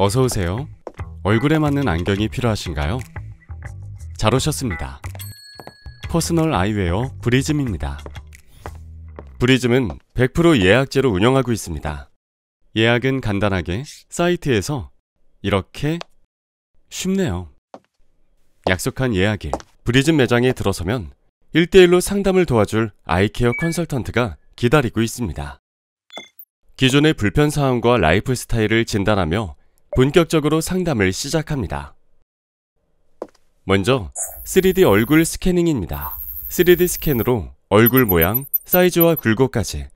어서 오세요. 얼굴에 맞는 안경이 필요하신가요? 잘 오셨습니다. 퍼스널 아이웨어 브리즘입니다. 브리즘은 100% 예약제로 운영하고 있습니다. 예약은 간단하게 사이트에서 이렇게 쉽네요. 약속한 예약일 브리즘 매장에 들어서면 1대1로 상담을 도와줄 아이케어 컨설턴트가 기다리고 있습니다. 기존의 불편사항과 라이프 스타일을 진단하며 본격적으로 상담을 시작합니다. 먼저 3D 얼굴 스캐닝입니다. 3D 스캔으로 얼굴 모양, 사이즈와 굴곡까지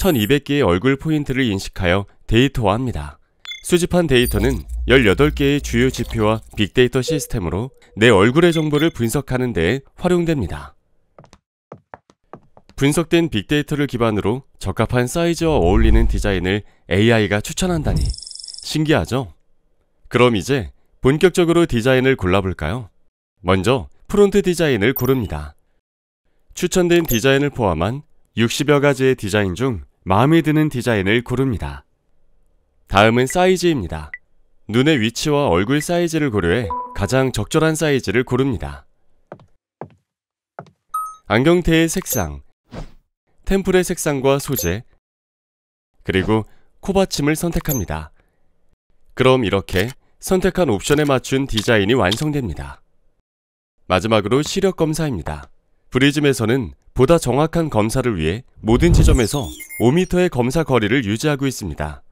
1200개의 얼굴 포인트를 인식하여 데이터화합니다. 수집한 데이터는 18개의 주요 지표와 빅데이터 시스템으로 내 얼굴의 정보를 분석하는 데 활용됩니다. 분석된 빅데이터를 기반으로 적합한 사이즈와 어울리는 디자인을 AI가 추천한다니 신기하죠? 그럼 이제 본격적으로 디자인을 골라볼까요? 먼저 프론트 디자인을 고릅니다. 추천된 디자인을 포함한 60여 가지의 디자인 중 마음에 드는 디자인을 고릅니다. 다음은 사이즈입니다. 눈의 위치와 얼굴 사이즈를 고려해 가장 적절한 사이즈를 고릅니다. 안경테의 색상, 템플의 색상과 소재, 그리고 코받침을 선택합니다. 그럼 이렇게 선택한 옵션에 맞춘 디자인이 완성됩니다. 마지막으로 시력 검사입니다. 브리즘에서는 보다 정확한 검사를 위해 모든 지점에서 5m의 검사 거리를 유지하고 있습니다.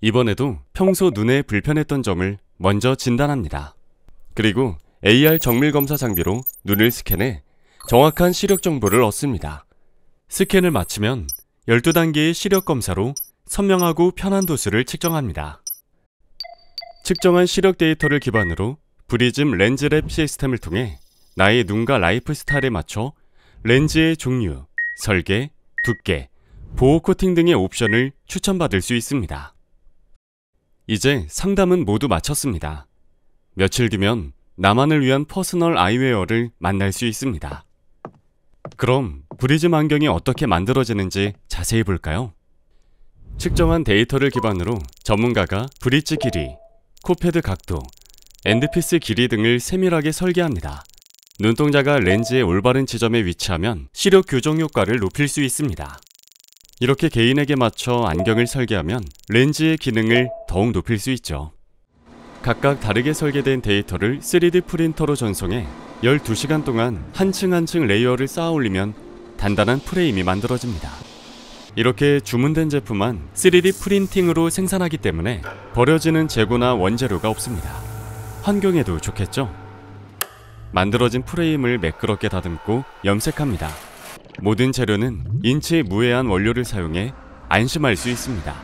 이번에도 평소 눈에 불편했던 점을 먼저 진단합니다. 그리고 AR 정밀 검사 장비로 눈을 스캔해 정확한 시력 정보를 얻습니다. 스캔을 마치면 12단계의 시력 검사로 선명하고 편한 도수를 측정합니다. 측정한 시력 데이터를 기반으로 브리즘 렌즈랩 시스템을 통해 나의 눈과 라이프 스타일에 맞춰 렌즈의 종류, 설계, 두께, 보호 코팅 등의 옵션을 추천받을 수 있습니다. 이제 상담은 모두 마쳤습니다. 며칠 뒤면 나만을 위한 퍼스널 아이웨어를 만날 수 있습니다. 그럼 브리즘 안경이 어떻게 만들어지는지 자세히 볼까요? 측정한 데이터를 기반으로 전문가가 브릿지 길이, 코패드 각도, 엔드피스 길이 등을 세밀하게 설계합니다. 눈동자가 렌즈의 올바른 지점에 위치하면 시력 교정 효과를 높일 수 있습니다. 이렇게 개인에게 맞춰 안경을 설계하면 렌즈의 기능을 더욱 높일 수 있죠. 각각 다르게 설계된 데이터를 3D 프린터로 전송해 12시간 동안 한 층 한 층 레이어를 쌓아 올리면 단단한 프레임이 만들어집니다. 이렇게 주문된 제품만 3D 프린팅으로 생산하기 때문에 버려지는 재고나 원재료가 없습니다. 환경에도 좋겠죠? 만들어진 프레임을 매끄럽게 다듬고 염색합니다. 모든 재료는 인체 무해한 원료를 사용해 안심할 수 있습니다.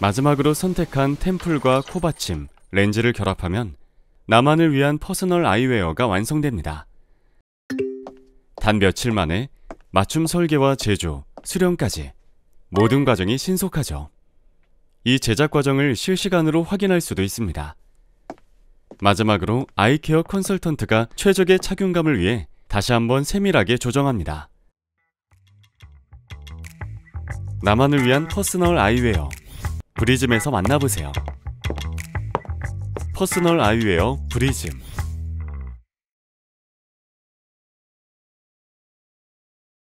마지막으로 선택한 템플과 코받침, 렌즈를 결합하면 나만을 위한 퍼스널 아이웨어가 완성됩니다. 단 며칠 만에 맞춤 설계와 제조, 수령까지 모든 과정이 신속하죠. 이 제작 과정을 실시간으로 확인할 수도 있습니다. 마지막으로 아이케어 컨설턴트가 최적의 착용감을 위해 다시 한번 세밀하게 조정합니다. 나만을 위한 퍼스널 아이웨어 브리즘에서 만나보세요. 퍼스널 아이웨어 브리즘